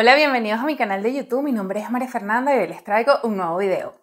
Hola, bienvenidos a mi canal de YouTube. Mi nombre es María Fernanda y hoy les traigo un nuevo video.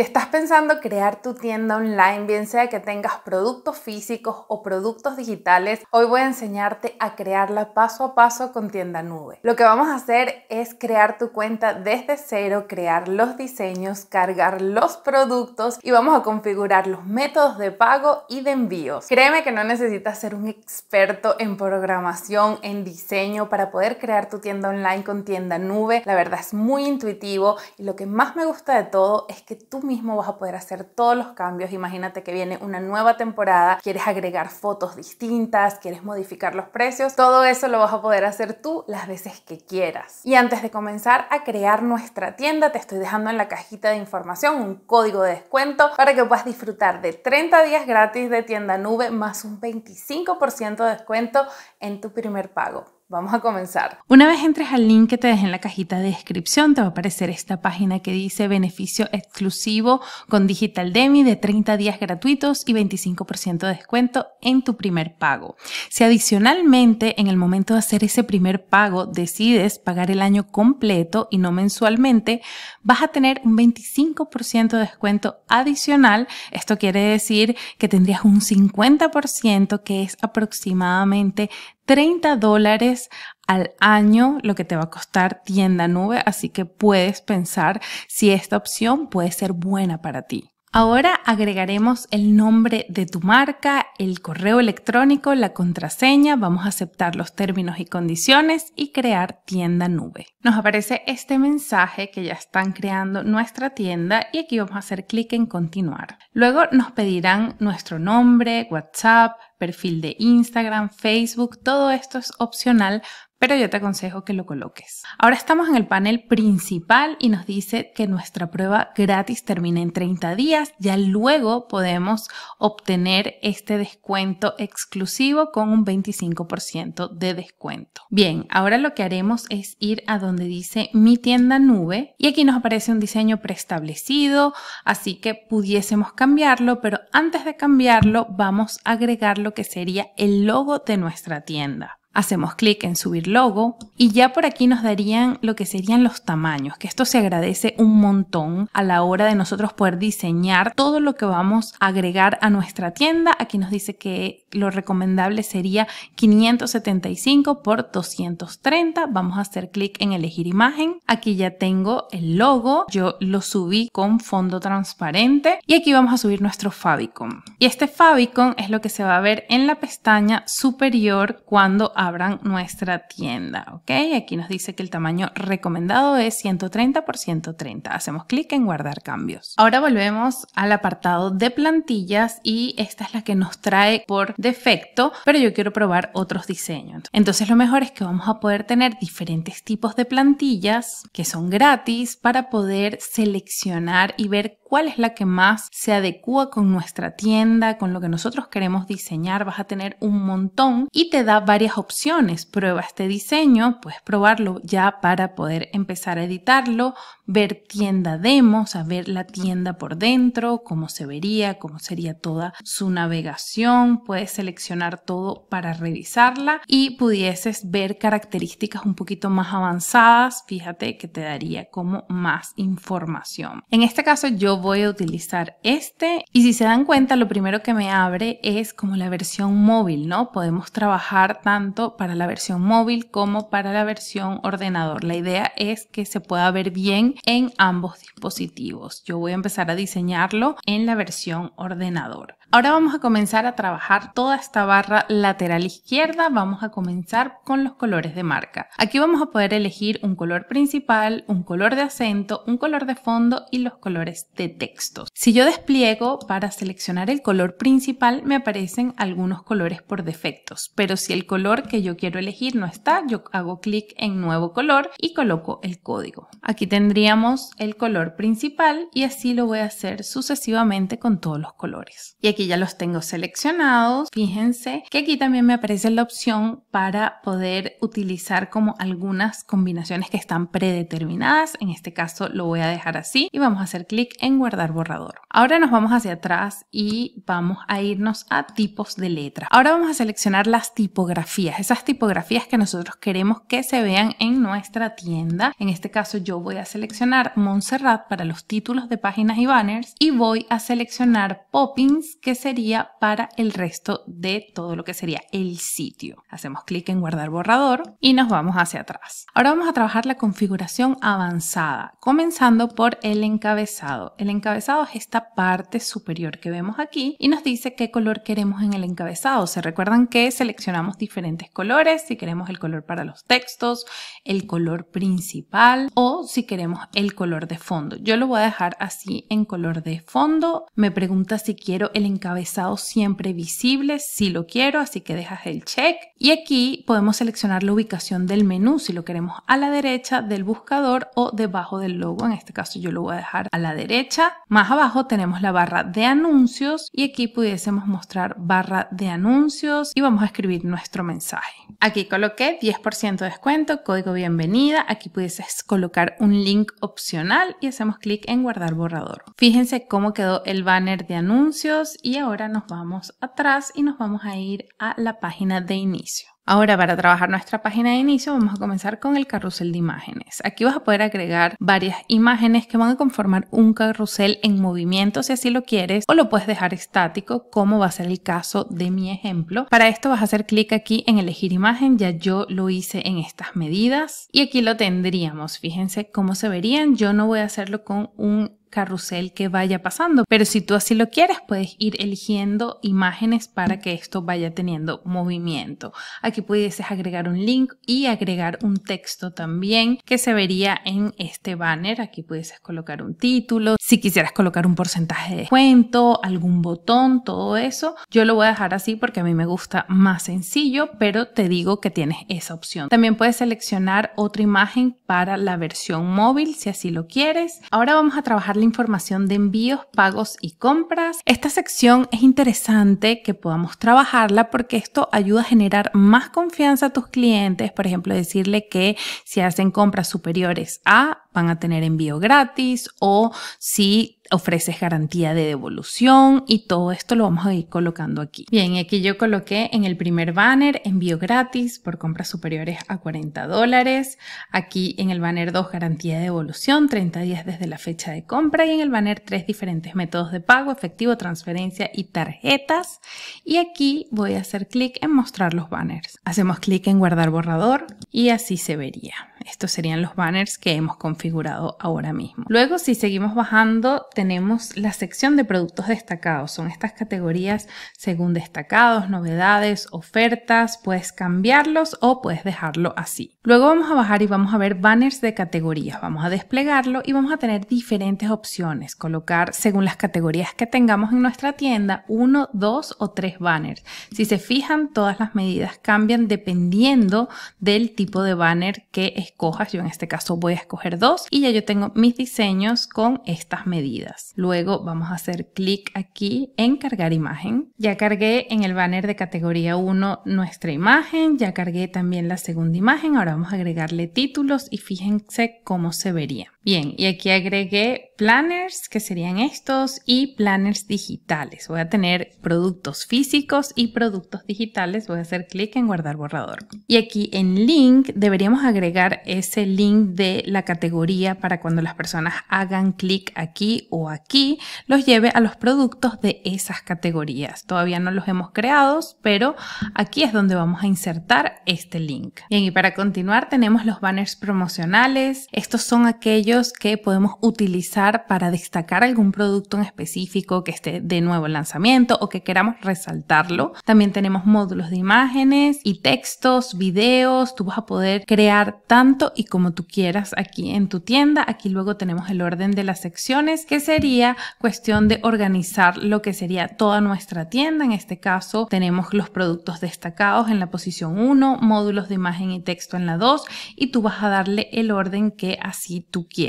Si estás pensando crear tu tienda online, bien sea que tengas productos físicos o productos digitales, hoy voy a enseñarte a crearla paso a paso con Tienda Nube. Lo que vamos a hacer es crear tu cuenta desde cero, crear los diseños, cargar los productos y vamos a configurar los métodos de pago y de envíos. Créeme que no necesitas ser un experto en programación, en diseño para poder crear tu tienda online con Tienda Nube. La verdad es muy intuitivo y lo que más me gusta de todo es que tú mismo vas a poder hacer todos los cambios. Imagínate que viene una nueva temporada, quieres agregar fotos distintas, quieres modificar los precios, todo eso lo vas a poder hacer tú las veces que quieras. Y antes de comenzar a crear nuestra tienda, te estoy dejando en la cajita de información un código de descuento para que puedas disfrutar de 30 días gratis de tienda nube más un 25% de descuento en tu primer pago. Vamos a comenzar. Una vez entres al link que te dejé en la cajita de descripción, te va a aparecer esta página que dice beneficio exclusivo con Digital Demi de 30 días gratuitos y 25% de descuento en tu primer pago. Si adicionalmente en el momento de hacer ese primer pago decides pagar el año completo y no mensualmente, vas a tener un 25% de descuento adicional. Esto quiere decir que tendrías un 50% que es aproximadamente 30 dólares al año lo que te va a costar tienda nube, así que puedes pensar si esta opción puede ser buena para ti. Ahora agregaremos el nombre de tu marca, el correo electrónico, la contraseña, vamos a aceptar los términos y condiciones y crear tienda nube. Nos aparece este mensaje que ya están creando nuestra tienda y aquí vamos a hacer clic en continuar. Luego nos pedirán nuestro nombre, WhatsApp, perfil de Instagram, Facebook, todo esto es opcional pero yo te aconsejo que lo coloques. Ahora estamos en el panel principal y nos dice que nuestra prueba gratis termina en 30 días, ya luego podemos obtener este descuento exclusivo con un 25% de descuento. Bien, ahora lo que haremos es ir a donde dice mi tienda nube y aquí nos aparece un diseño preestablecido, así que pudiésemos cambiarlo, pero antes de cambiarlo vamos a agregar lo que sería el logo de nuestra tienda hacemos clic en subir logo y ya por aquí nos darían lo que serían los tamaños, que esto se agradece un montón a la hora de nosotros poder diseñar todo lo que vamos a agregar a nuestra tienda. Aquí nos dice que lo recomendable sería 575 por 230. Vamos a hacer clic en elegir imagen. Aquí ya tengo el logo. Yo lo subí con fondo transparente y aquí vamos a subir nuestro favicon. Y este favicon es lo que se va a ver en la pestaña superior cuando abran nuestra tienda, ¿ok? Aquí nos dice que el tamaño recomendado es 130 por 130. Hacemos clic en guardar cambios. Ahora volvemos al apartado de plantillas y esta es la que nos trae por defecto, pero yo quiero probar otros diseños. Entonces lo mejor es que vamos a poder tener diferentes tipos de plantillas que son gratis para poder seleccionar y ver cuál es la que más se adecua con nuestra tienda, con lo que nosotros queremos diseñar. Vas a tener un montón y te da varias opciones. Prueba este diseño, puedes probarlo ya para poder empezar a editarlo, ver tienda demo, o ver la tienda por dentro, cómo se vería, cómo sería toda su navegación. Puedes seleccionar todo para revisarla y pudieses ver características un poquito más avanzadas. Fíjate que te daría como más información. En este caso yo voy a utilizar este. Y si se dan cuenta, lo primero que me abre es como la versión móvil, ¿no? Podemos trabajar tanto para la versión móvil como para la versión ordenador. La idea es que se pueda ver bien en ambos dispositivos. Yo voy a empezar a diseñarlo en la versión ordenador. Ahora vamos a comenzar a trabajar toda esta barra lateral izquierda. Vamos a comenzar con los colores de marca. Aquí vamos a poder elegir un color principal, un color de acento, un color de fondo y los colores de texto. Si yo despliego para seleccionar el color principal me aparecen algunos colores por defectos, pero si el color que yo quiero elegir no está, yo hago clic en nuevo color y coloco el código. Aquí tendríamos el color principal y así lo voy a hacer sucesivamente con todos los colores. Y aquí ya los tengo seleccionados. Fíjense que aquí también me aparece la opción para poder utilizar como algunas combinaciones que están predeterminadas. En este caso lo voy a dejar así y vamos a hacer clic en guardar borrador. Ahora nos vamos hacia atrás y vamos a irnos a tipos de letra. Ahora vamos a seleccionar las tipografías, esas tipografías que nosotros queremos que se vean en nuestra tienda. En este caso yo voy a seleccionar Montserrat para los títulos de páginas y banners y voy a seleccionar Poppins que sería para el resto de todo lo que sería el sitio. Hacemos clic en guardar borrador y nos vamos hacia atrás. Ahora vamos a trabajar la configuración avanzada, comenzando por el encabezado. El encabezado es esta parte superior que vemos aquí y nos dice qué color queremos en el encabezado. Se recuerdan que seleccionamos diferentes colores, si queremos el color para los textos, el color principal o si queremos el color de fondo. Yo lo voy a dejar así en color de fondo. Me pregunta si quiero el encabezado encabezado siempre visible si lo quiero, así que dejas el check. Y aquí podemos seleccionar la ubicación del menú si lo queremos a la derecha del buscador o debajo del logo. En este caso yo lo voy a dejar a la derecha. Más abajo tenemos la barra de anuncios y aquí pudiésemos mostrar barra de anuncios y vamos a escribir nuestro mensaje. Aquí coloqué 10% de descuento, código bienvenida. Aquí pudieses colocar un link opcional y hacemos clic en guardar borrador. Fíjense cómo quedó el banner de anuncios y ahora nos vamos atrás y nos vamos a ir a la página de inicio. Ahora para trabajar nuestra página de inicio vamos a comenzar con el carrusel de imágenes. Aquí vas a poder agregar varias imágenes que van a conformar un carrusel en movimiento si así lo quieres o lo puedes dejar estático como va a ser el caso de mi ejemplo. Para esto vas a hacer clic aquí en elegir imagen, ya yo lo hice en estas medidas y aquí lo tendríamos. Fíjense cómo se verían, yo no voy a hacerlo con un carrusel que vaya pasando. Pero si tú así lo quieres, puedes ir eligiendo imágenes para que esto vaya teniendo movimiento. Aquí pudieses agregar un link y agregar un texto también que se vería en este banner. Aquí pudieses colocar un título, si quisieras colocar un porcentaje de descuento, algún botón, todo eso. Yo lo voy a dejar así porque a mí me gusta más sencillo, pero te digo que tienes esa opción. También puedes seleccionar otra imagen para la versión móvil si así lo quieres. Ahora vamos a trabajar la información de envíos, pagos y compras. Esta sección es interesante que podamos trabajarla porque esto ayuda a generar más confianza a tus clientes, por ejemplo, decirle que si hacen compras superiores a van a tener envío gratis o si ofreces garantía de devolución y todo esto lo vamos a ir colocando aquí. Bien, aquí yo coloqué en el primer banner envío gratis por compras superiores a 40 dólares. Aquí en el banner 2 garantía de devolución 30 días desde la fecha de compra y en el banner 3 diferentes métodos de pago, efectivo, transferencia y tarjetas. Y aquí voy a hacer clic en mostrar los banners. Hacemos clic en guardar borrador y así se vería. Estos serían los banners que hemos configurado ahora mismo. Luego si seguimos bajando tenemos la sección de productos destacados. Son estas categorías según destacados, novedades, ofertas. Puedes cambiarlos o puedes dejarlo así. Luego vamos a bajar y vamos a ver banners de categorías. Vamos a desplegarlo y vamos a tener diferentes opciones. Colocar según las categorías que tengamos en nuestra tienda, uno, dos o tres banners. Si se fijan, todas las medidas cambian dependiendo del tipo de banner que escojas. Yo en este caso voy a escoger dos y ya yo tengo mis diseños con estas medidas. Luego vamos a hacer clic aquí en cargar imagen. Ya cargué en el banner de categoría 1 nuestra imagen, ya cargué también la segunda imagen, ahora vamos a agregarle títulos y fíjense cómo se vería. Bien, y aquí agregué planners, que serían estos, y planners digitales. Voy a tener productos físicos y productos digitales. Voy a hacer clic en guardar borrador. Y aquí en link deberíamos agregar ese link de la categoría para cuando las personas hagan clic aquí o aquí, los lleve a los productos de esas categorías. Todavía no los hemos creado, pero aquí es donde vamos a insertar este link. Bien, y para continuar tenemos los banners promocionales. Estos son aquellos que podemos utilizar para destacar algún producto en específico que esté de nuevo en lanzamiento o que queramos resaltarlo. También tenemos módulos de imágenes y textos, videos. Tú vas a poder crear tanto y como tú quieras aquí en tu tienda. Aquí luego tenemos el orden de las secciones, que sería cuestión de organizar lo que sería toda nuestra tienda. En este caso tenemos los productos destacados en la posición 1, módulos de imagen y texto en la 2 y tú vas a darle el orden que así tú quieras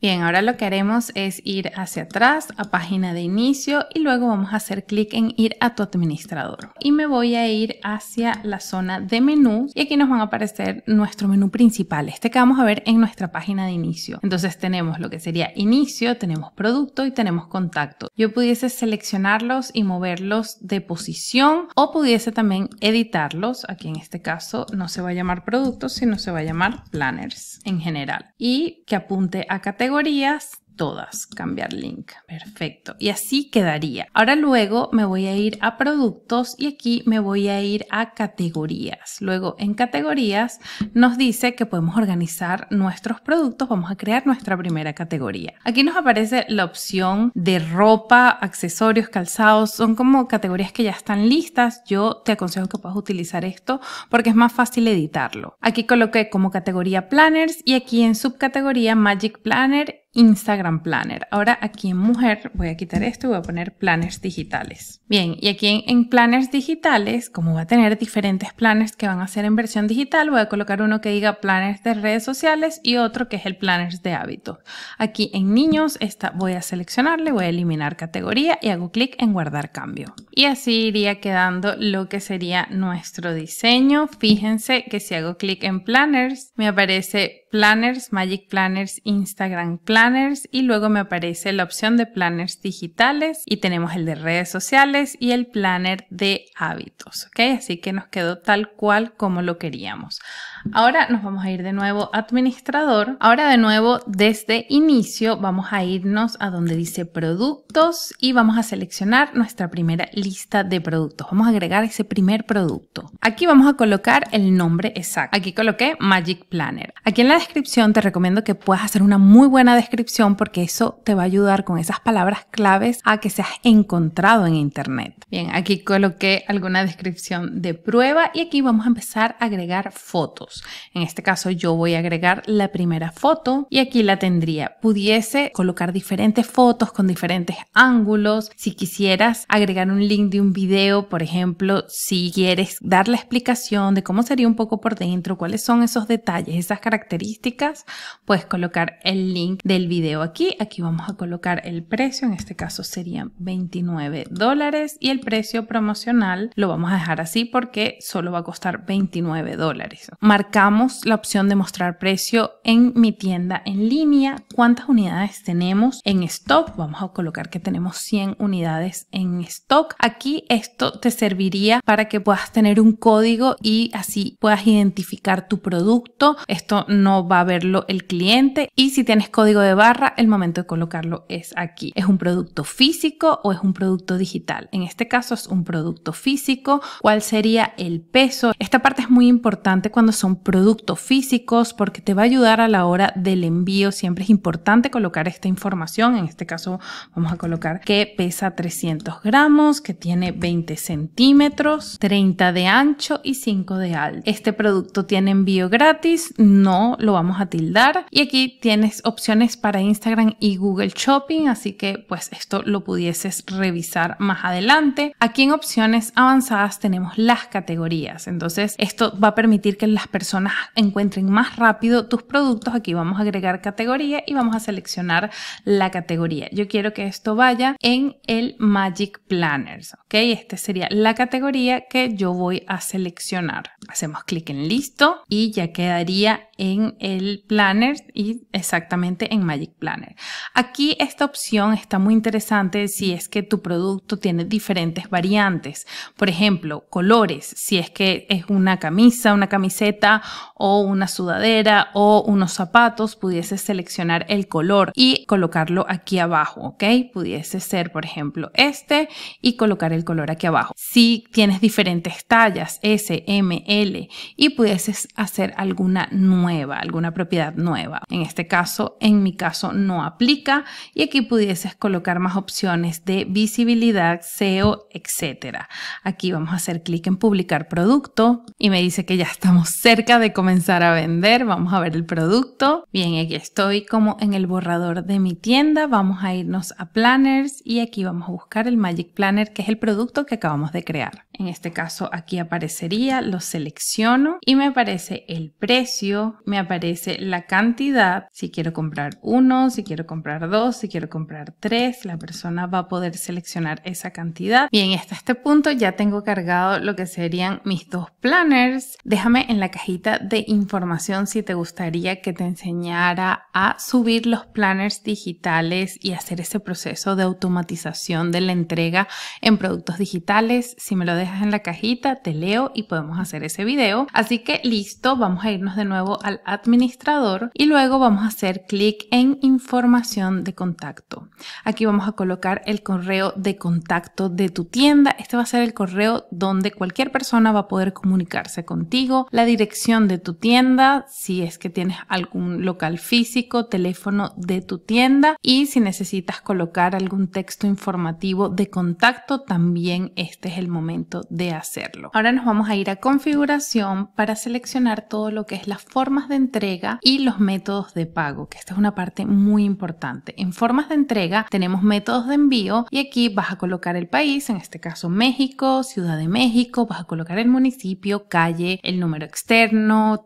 Bien, ahora lo que haremos es ir hacia atrás a página de inicio y luego vamos a hacer clic en ir a tu administrador. Y me voy a ir hacia la zona de menú y aquí nos van a aparecer nuestro menú principal, este que vamos a ver en nuestra página de inicio. Entonces tenemos lo que sería inicio, tenemos producto y tenemos contacto. Yo pudiese seleccionarlos y moverlos de posición o pudiese también editarlos. Aquí en este caso no se va a llamar productos, sino se va a llamar planners en general. Y que apunta a categorías todas, cambiar link, perfecto. Y así quedaría. Ahora luego me voy a ir a productos y aquí me voy a ir a categorías. Luego en categorías nos dice que podemos organizar nuestros productos. Vamos a crear nuestra primera categoría. Aquí nos aparece la opción de ropa, accesorios, calzados. Son como categorías que ya están listas. Yo te aconsejo que puedas utilizar esto porque es más fácil editarlo. Aquí coloqué como categoría planners y aquí en subcategoría Magic Planner Instagram Planner. Ahora aquí en Mujer voy a quitar esto y voy a poner planes digitales. Bien, y aquí en, planners planes digitales, como va a tener diferentes planes que van a ser en versión digital, voy a colocar uno que diga planes de redes sociales y otro que es el planes de hábitos. Aquí en niños, esta voy a seleccionarle, voy a eliminar categoría y hago clic en guardar cambio. Y así iría quedando lo que sería nuestro diseño. Fíjense que si hago clic en planners, me aparece planners, Magic Planners, Instagram Planners y luego me aparece la opción de planners digitales y tenemos el de redes sociales y el planner de hábitos, ¿ok? Así que nos quedó tal cual como lo queríamos. Ahora nos vamos a ir de nuevo a administrador. Ahora de nuevo desde inicio vamos a irnos a donde dice productos y vamos a seleccionar nuestra primera lista de productos. Vamos a agregar ese primer producto. Aquí vamos a colocar el nombre exacto. Aquí coloqué Magic Planner. Aquí en la descripción te recomiendo que puedas hacer una muy buena descripción porque eso te va a ayudar con esas palabras claves a que seas encontrado en internet. Bien, aquí coloqué alguna descripción de prueba y aquí vamos a empezar a agregar fotos. En este caso yo voy a agregar la primera foto y aquí la tendría. Pudiese colocar diferentes fotos con diferentes ángulos. Si quisieras agregar un link de un video, por ejemplo, si quieres dar la explicación de cómo sería un poco por dentro, cuáles son esos detalles, esas características, puedes colocar el link del video aquí. Aquí vamos a colocar el precio, en este caso serían 29 dólares y el precio promocional lo vamos a dejar así porque solo va a costar 29 dólares marcamos la opción de mostrar precio en mi tienda en línea, cuántas unidades tenemos en stock. Vamos a colocar que tenemos 100 unidades en stock. Aquí esto te serviría para que puedas tener un código y así puedas identificar tu producto. Esto no va a verlo el cliente y si tienes código de barra, el momento de colocarlo es aquí. ¿Es un producto físico o es un producto digital? En este caso es un producto físico. ¿Cuál sería el peso? Esta parte es muy importante cuando son son productos físicos, porque te va a ayudar a la hora del envío. Siempre es importante colocar esta información. En este caso vamos a colocar que pesa 300 gramos, que tiene 20 centímetros, 30 de ancho y 5 de alto. Este producto tiene envío gratis, no lo vamos a tildar. Y aquí tienes opciones para Instagram y Google Shopping, así que pues esto lo pudieses revisar más adelante. Aquí en opciones avanzadas tenemos las categorías. Entonces esto va a permitir que las personas encuentren más rápido tus productos. Aquí vamos a agregar categoría y vamos a seleccionar la categoría. Yo quiero que esto vaya en el Magic Planners, ¿ok? Esta sería la categoría que yo voy a seleccionar. Hacemos clic en listo y ya quedaría en el Planner y exactamente en Magic Planner. Aquí esta opción está muy interesante si es que tu producto tiene diferentes variantes. Por ejemplo, colores, si es que es una camisa, una camiseta, o una sudadera o unos zapatos, pudieses seleccionar el color y colocarlo aquí abajo, ¿ok? Pudiese ser, por ejemplo, este y colocar el color aquí abajo. Si tienes diferentes tallas, S, M, L, y pudieses hacer alguna nueva, alguna propiedad nueva. En este caso, en mi caso, no aplica y aquí pudieses colocar más opciones de visibilidad, SEO, etcétera. Aquí vamos a hacer clic en publicar producto y me dice que ya estamos cerca de comenzar a vender. Vamos a ver el producto. Bien, aquí estoy como en el borrador de mi tienda. Vamos a irnos a planners y aquí vamos a buscar el Magic Planner, que es el producto que acabamos de crear. En este caso aquí aparecería, lo selecciono y me aparece el precio, me aparece la cantidad, si quiero comprar uno, si quiero comprar dos, si quiero comprar tres, la persona va a poder seleccionar esa cantidad. Bien, hasta este punto ya tengo cargado lo que serían mis dos planners. Déjame en la cajita de información si te gustaría que te enseñara a subir los planners digitales y hacer ese proceso de automatización de la entrega en productos digitales. Si me lo dejas en la cajita, te leo y podemos hacer ese video. Así que listo, vamos a irnos de nuevo al administrador y luego vamos a hacer clic en información de contacto. Aquí vamos a colocar el correo de contacto de tu tienda. Este va a ser el correo donde cualquier persona va a poder comunicarse contigo. La dirección de tu tienda, si es que tienes algún local físico, teléfono de tu tienda y si necesitas colocar algún texto informativo de contacto, también este es el momento de hacerlo. Ahora nos vamos a ir a configuración para seleccionar todo lo que es las formas de entrega y los métodos de pago, que esta es una parte muy importante. En formas de entrega tenemos métodos de envío y aquí vas a colocar el país, en este caso México, Ciudad de México, vas a colocar el municipio, calle, el número externo,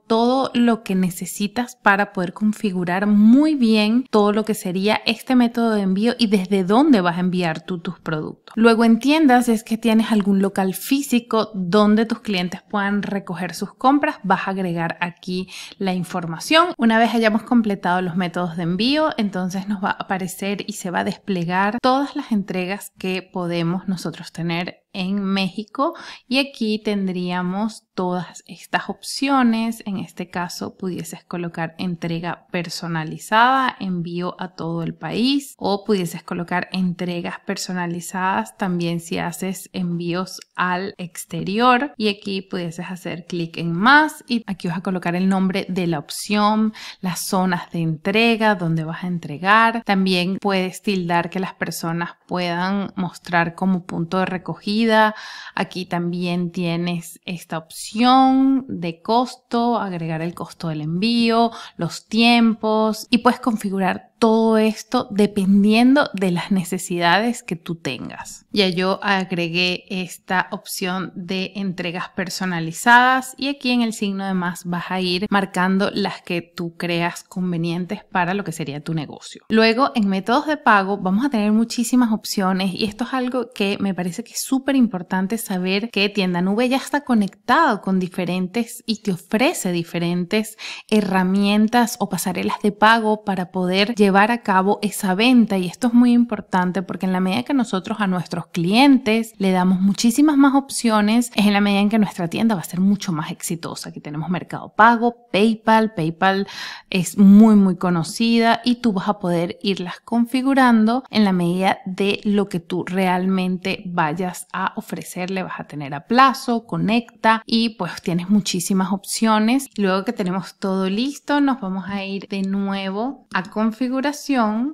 todo lo que necesitas para poder configurar muy bien todo lo que sería este método de envío y desde dónde vas a enviar tú tus productos. Luego entiendas si es que tienes algún local físico donde tus clientes puedan recoger sus compras, vas a agregar aquí la información. Una vez hayamos completado los métodos de envío, entonces nos va a aparecer y se va a desplegar todas las entregas que podemos nosotros tener en México y aquí tendríamos todas estas opciones. En este caso pudieses colocar entrega personalizada, envío a todo el país o pudieses colocar entregas personalizadas también si haces envíos al exterior y aquí pudieses hacer clic en más y aquí vas a colocar el nombre de la opción, las zonas de entrega, donde vas a entregar. También puedes tildar que las personas puedan mostrar como punto de recogida. Aquí también tienes esta opción de costo, agregar el costo del envío, los tiempos y puedes configurar todo esto dependiendo de las necesidades que tú tengas. Ya yo agregué esta opción de entregas personalizadas y aquí en el signo de más vas a ir marcando las que tú creas convenientes para lo que sería tu negocio. Luego en métodos de pago vamos a tener muchísimas opciones y esto es algo que me parece que es súper importante saber que Tienda Nube ya está conectado con diferentes y te ofrece diferentes herramientas o pasarelas de pago para poder llevar llevar a cabo esa venta y esto es muy importante porque en la medida que nosotros a nuestros clientes le damos muchísimas más opciones, es en la medida en que nuestra tienda va a ser mucho más exitosa. Aquí tenemos Mercado Pago, PayPal, PayPal es muy muy conocida y tú vas a poder irlas configurando en la medida de lo que tú realmente vayas a ofrecerle, vas a tener a plazo, conecta y pues tienes muchísimas opciones. Luego que tenemos todo listo, nos vamos a ir de nuevo a configurar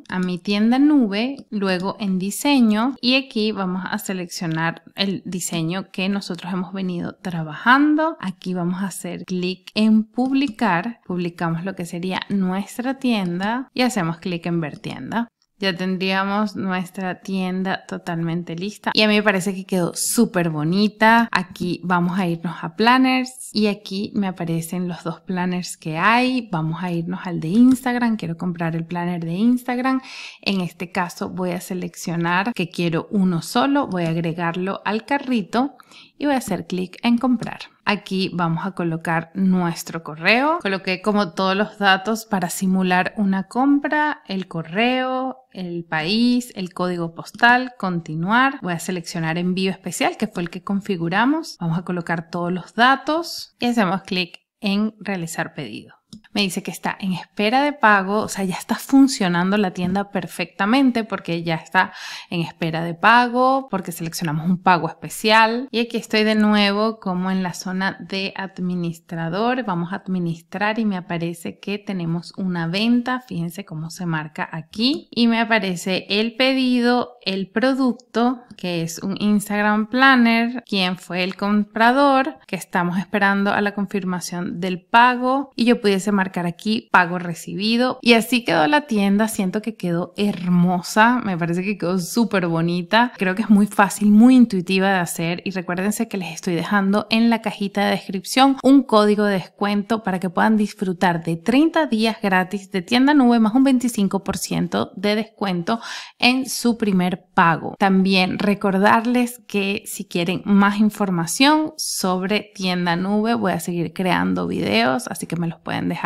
a mi tienda nube, luego en diseño y aquí vamos a seleccionar el diseño que nosotros hemos venido trabajando. Aquí vamos a hacer clic en publicar, publicamos lo que sería nuestra tienda y hacemos clic en ver tienda ya tendríamos nuestra tienda totalmente lista. Y a mí me parece que quedó súper bonita. Aquí vamos a irnos a planners y aquí me aparecen los dos planners que hay. Vamos a irnos al de Instagram. Quiero comprar el planner de Instagram. En este caso voy a seleccionar que quiero uno solo. Voy a agregarlo al carrito y voy a hacer clic en comprar. Aquí vamos a colocar nuestro correo. Coloqué como todos los datos para simular una compra, el correo, el país, el código postal, continuar. Voy a seleccionar envío especial, que fue el que configuramos. Vamos a colocar todos los datos y hacemos clic en realizar pedido me dice que está en espera de pago, o sea, ya está funcionando la tienda perfectamente porque ya está en espera de pago, porque seleccionamos un pago especial. Y aquí estoy de nuevo como en la zona de administrador, vamos a administrar y me aparece que tenemos una venta, fíjense cómo se marca aquí, y me aparece el pedido, el producto, que es un Instagram Planner, quién fue el comprador, que estamos esperando a la confirmación del pago y yo pudiese marcar aquí pago recibido. Y así quedó la tienda, siento que quedó hermosa, me parece que quedó súper bonita, creo que es muy fácil, muy intuitiva de hacer y recuérdense que les estoy dejando en la cajita de descripción un código de descuento para que puedan disfrutar de 30 días gratis de tienda nube más un 25% de descuento en su primer pago. También recordarles que si quieren más información sobre tienda nube voy a seguir creando videos, así que me los pueden dejar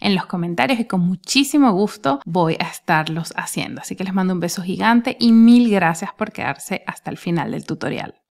en los comentarios y con muchísimo gusto voy a estarlos haciendo. Así que les mando un beso gigante y mil gracias por quedarse hasta el final del tutorial.